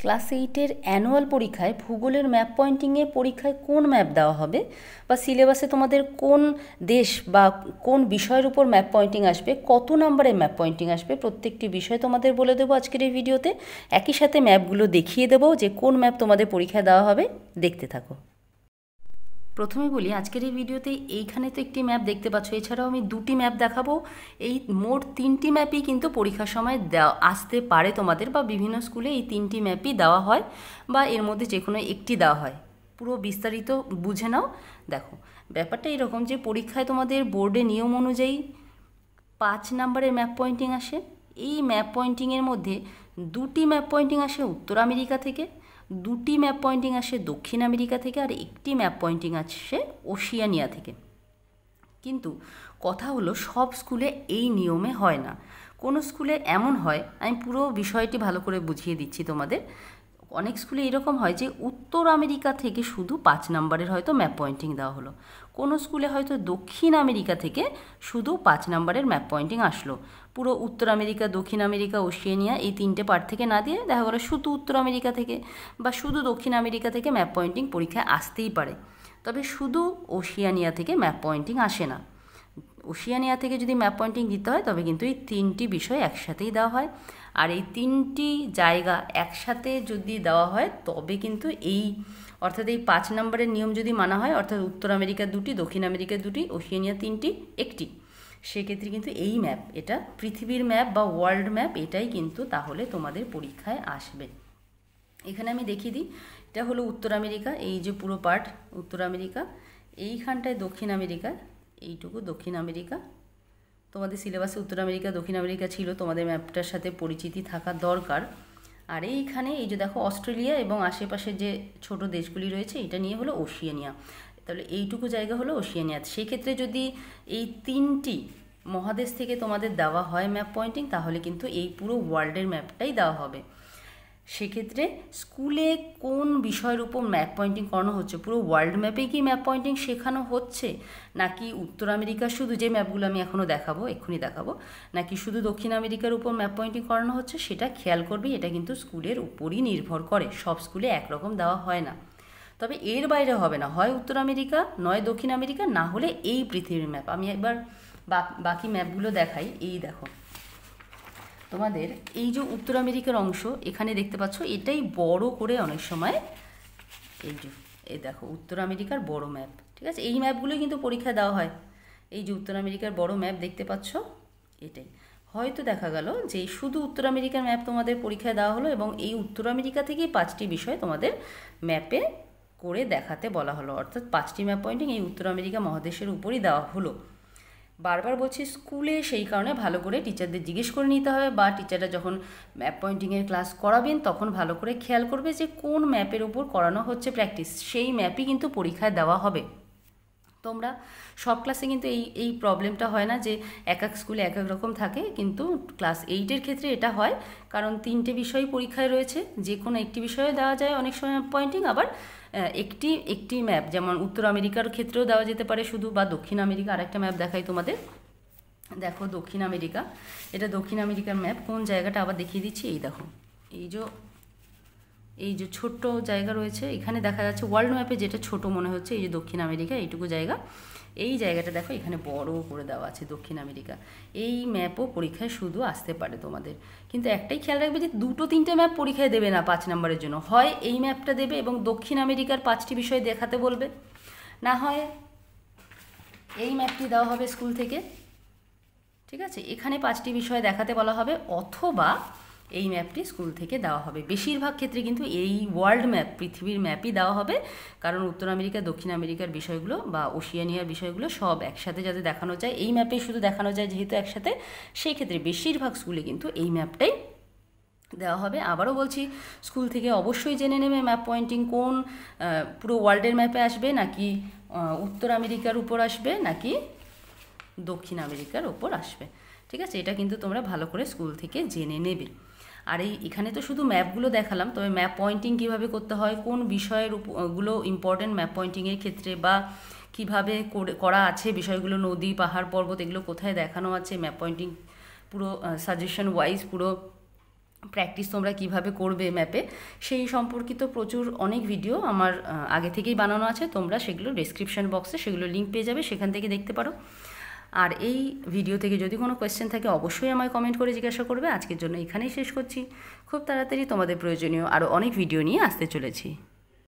class এইটের annual পরীক্ষায় ভূগোলের ম্যাপ পয়েন্টিংয়ে পরীক্ষায় কোন ম্যাপ দেওয়া হবে বা সিলেবাসে তোমাদের কোন দেশ বা কোন বিষয়ের উপর ম্যাপ পয়েন্টিং আসবে কত নাম্বারে ম্যাপ পয়েন্টিং আসবে প্রত্যেকটি বিষয় তোমাদের বলে দেবো আজকের এই ভিডিওতে একই সাথে ম্যাপগুলো দেখিয়ে দেবো যে কোন ম্যাপ তোমাদের পরীক্ষায় দেওয়া হবে দেখতে থাকো প্রথমে বলি আজকের এই ভিডিওতে এইখানে তো একটি ম্যাপ দেখতে পাচ্ছ এছাড়াও আমি দুটি ম্যাপ দেখাবো এই মোট তিনটি ম্যাপই কিন্তু পরীক্ষার সময় দেওয়া আসতে পারে তোমাদের বা বিভিন্ন স্কুলে এই তিনটি ম্যাপই দেওয়া হয় বা এর মধ্যে যে কোনো একটি দেওয়া হয় পুরো বিস্তারিত বুঝে নাও দেখো ব্যাপারটা এরকম যে পরীক্ষায় তোমাদের বোর্ডে নিয়ম অনুযায়ী পাঁচ নাম্বারের ম্যাপ পয়েন্টিং আসে এই ম্যাপ পয়েন্টিংয়ের মধ্যে দুটি ম্যাপ পয়েন্টিং আসে উত্তর আমেরিকা থেকে দুটি ম্যাপ পয়েন্টিং আসে দক্ষিণ আমেরিকা থেকে আর একটি ম্যাপ পয়েন্টিং আসে ওশিয়ানিয়া থেকে কিন্তু কথা হলো সব স্কুলে এই নিয়মে হয় না কোনো স্কুলে এমন হয় আমি পুরো বিষয়টি ভালো করে বুঝিয়ে দিচ্ছি তোমাদের অনেক স্কুলে এরকম হয় যে উত্তর আমেরিকা থেকে শুধু পাঁচ নাম্বারের হয়তো ম্যাপ পয়েন্টিং দেওয়া হলো কোনো স্কুলে হয়তো দক্ষিণ আমেরিকা থেকে শুধু পাঁচ নাম্বারের ম্যাপ পয়েন্টিং আসলো পুরো উত্তর আমেরিকা দক্ষিণ আমেরিকা ওশিয়ানিয়া এই তিনটে পার্ট থেকে না দিয়ে দেখা গেলো শুধু উত্তর আমেরিকা থেকে বা শুধু দক্ষিণ আমেরিকা থেকে ম্যাপ পয়েন্টিং পরীক্ষায় আসতেই পারে তবে শুধু ওশিয়ানিয়া থেকে ম্যাপ পয়েন্টিং আসে না ওশিয়ানিয়া থেকে যদি ম্যাপ পয়েন্টিং দিতে হয় তবে কিন্তু এই তিনটি বিষয় একসাথেই দেওয়া হয় আর এই তিনটি জায়গা একসাথে যদি দেওয়া হয় তবে কিন্তু এই অর্থাৎ এই পাঁচ নম্বরের নিয়ম যদি মানা হয় অর্থাৎ উত্তর আমেরিকার দুটি দক্ষিণ আমেরিকার দুটি ওশিয়ানিয়া তিনটি একটি সেক্ষেত্রে কিন্তু এই ম্যাপ এটা পৃথিবীর ম্যাপ বা ওয়ার্ল্ড ম্যাপ এটাই কিন্তু তাহলে তোমাদের পরীক্ষায় আসবে এখানে আমি দেখিয়ে দিই এটা হলো উত্তর আমেরিকা এই যে পুরো পার্ট উত্তর আমেরিকা এইখানটায় দক্ষিণ আমেরিকা এইটুকু দক্ষিণ আমেরিকা তোমাদের সিলেবাসে উত্তর আমেরিকা দক্ষিণ আমেরিকা ছিল তোমাদের ম্যাপটার সাথে পরিচিতি থাকা দরকার আর এইখানে এই যে দেখো অস্ট্রেলিয়া এবং আশেপাশে যে ছোট দেশগুলি রয়েছে এটা নিয়ে হলো ওশিয়ানিয়া তাহলে এইটুকু জায়গা হলো ওশিয়ানিয়া সেক্ষেত্রে যদি এই তিনটি মহাদেশ থেকে তোমাদের দেওয়া হয় ম্যাপ পয়েন্টিং তাহলে কিন্তু এই পুরো ওয়ার্ল্ডের ম্যাপটাই দেওয়া হবে সেক্ষেত্রে স্কুলে কোন বিষয়ের উপর ম্যাপ পয়েন্টিং করানো হচ্ছে পুরো ওয়ার্ল্ড ম্যাপে কি ম্যাপ পয়েন্টিং শেখানো হচ্ছে নাকি উত্তর আমেরিকার শুধু যে ম্যাপগুলো আমি এখনও দেখাবো এক্ষুনি দেখাবো নাকি শুধু দক্ষিণ আমেরিকার উপর ম্যাপ পয়েন্টিং করানো হচ্ছে সেটা খেয়াল করবি এটা কিন্তু স্কুলের উপরই নির্ভর করে সব স্কুলে একরকম দেওয়া হয় না তবে এর বাইরে হবে না হয় উত্তর আমেরিকা নয় দক্ষিণ আমেরিকা না হলে এই পৃথিবীর ম্যাপ আমি একবার বাকি ম্যাপগুলো দেখাই এই দেখো তোমাদের এই যে উত্তর আমেরিকার অংশ এখানে দেখতে পাচ্ছ এটাই বড় করে অনেক সময় এই যে এই দেখো উত্তর আমেরিকার বড় ম্যাপ ঠিক আছে এই ম্যাপগুলোই কিন্তু পরীক্ষা দেওয়া হয় এই যে উত্তর আমেরিকার বড় ম্যাপ দেখতে পাচ্ছ এটাই হয়তো দেখা গেল যে শুধু উত্তর আমেরিকার ম্যাপ তোমাদের পরীক্ষায় দেওয়া হলো এবং এই উত্তর আমেরিকা থেকেই পাঁচটি বিষয় তোমাদের ম্যাপে করে দেখাতে বলা হলো অর্থাৎ পাঁচটি ম্যাপ পয়েন্টিং এই উত্তর আমেরিকা মহাদেশের উপরই দেওয়া হলো বারবার বলছি স্কুলে সেই কারণে ভালো করে টিচারদের জিজ্ঞেস করে নিতে হবে বা টিচাররা যখন পয়েন্টিংয়ের ক্লাস করাবেন তখন ভালো করে খেয়াল করবে যে কোন ম্যাপের ওপর করানো হচ্ছে প্র্যাকটিস সেই ম্যাপই কিন্তু পরীক্ষায় দেওয়া হবে তোমরা সব ক্লাসে কিন্তু এই এই প্রবলেমটা হয় না যে এক এক স্কুলে এক এক রকম থাকে কিন্তু ক্লাস এইটের ক্ষেত্রে এটা হয় কারণ তিনটে বিষয় পরীক্ষায় রয়েছে যে কোনো একটি বিষয়ে দেওয়া যায় অনেক সময় পয়েন্টিং আবার একটি একটি ম্যাপ যেমন উত্তর আমেরিকার ক্ষেত্রেও দেওয়া যেতে পারে শুধু বা দক্ষিণ আমেরিকা আরেকটা ম্যাপ দেখাই তোমাদের দেখো দক্ষিণ আমেরিকা এটা দক্ষিণ আমেরিকার ম্যাপ কোন জায়গাটা আবার দেখিয়ে দিচ্ছি এই দেখো এই যে এই যে ছোট্ট জায়গা রয়েছে এখানে দেখা যাচ্ছে ওয়ার্ল্ড ম্যাপে যেটা ছোট মনে হচ্ছে এই যে দক্ষিণ আমেরিকা এইটুকু জায়গা এই জায়গাটা দেখো এখানে বড় করে দেওয়া আছে দক্ষিণ আমেরিকা এই ম্যাপও পরীক্ষায় শুধু আসতে পারে তোমাদের কিন্তু একটাই খেয়াল রাখবে যে দুটো তিনটে ম্যাপ পরীক্ষায় দেবে না পাঁচ নম্বরের জন্য হয় এই ম্যাপটা দেবে এবং দক্ষিণ আমেরিকার পাঁচটি বিষয় দেখাতে বলবে না হয় এই ম্যাপটি দেওয়া হবে স্কুল থেকে ঠিক আছে এখানে পাঁচটি বিষয় দেখাতে বলা হবে অথবা এই ম্যাপটি স্কুল থেকে দেওয়া হবে বেশিরভাগ ক্ষেত্রে কিন্তু এই ওয়ার্ল্ড ম্যাপ পৃথিবীর ম্যাপই দেওয়া হবে কারণ উত্তর আমেরিকা দক্ষিণ আমেরিকার বিষয়গুলো বা ওশিয়ানিয়ার বিষয়গুলো সব একসাথে যাতে দেখানো যায় এই ম্যাপেই শুধু দেখানো যায় যেহেতু একসাথে সেই ক্ষেত্রে বেশিরভাগ স্কুলে কিন্তু এই ম্যাপটাই দেওয়া হবে আবারও বলছি স্কুল থেকে অবশ্যই জেনে নেবে ম্যাপ পয়েন্টিং কোন পুরো ওয়ার্ল্ডের ম্যাপে আসবে নাকি উত্তর আমেরিকার উপর আসবে নাকি দক্ষিণ আমেরিকার উপর আসবে ঠিক আছে এটা কিন্তু তোমরা ভালো করে স্কুল থেকে জেনে নেবে আর এই এখানে তো শুধু ম্যাপগুলো দেখালাম তবে ম্যাপ পয়েন্টিং কীভাবে করতে হয় কোন বিষয়ের গুলো ইম্পর্টেন্ট ম্যাপ পয়েন্টিংয়ের ক্ষেত্রে বা কিভাবে করা আছে বিষয়গুলো নদী পাহাড় পর্বত এগুলো কোথায় দেখানো আছে ম্যাপ পয়েন্টিং পুরো সাজেশন ওয়াইজ পুরো প্র্যাকটিস তোমরা কিভাবে করবে ম্যাপে সেই সম্পর্কিত প্রচুর অনেক ভিডিও আমার আগে থেকেই বানানো আছে তোমরা সেগুলো ডেসক্রিপশন বক্সে সেগুলো লিঙ্ক পেয়ে যাবে সেখান থেকে দেখতে পারো আর এই ভিডিও থেকে যদি কোনো কোয়েশ্চেন থাকে অবশ্যই আমায় কমেন্ট করে জিজ্ঞাসা করবে আজকের জন্য এখানেই শেষ করছি খুব তাড়াতাড়ি তোমাদের প্রয়োজনীয় আরও অনেক ভিডিও নিয়ে আসতে চলেছি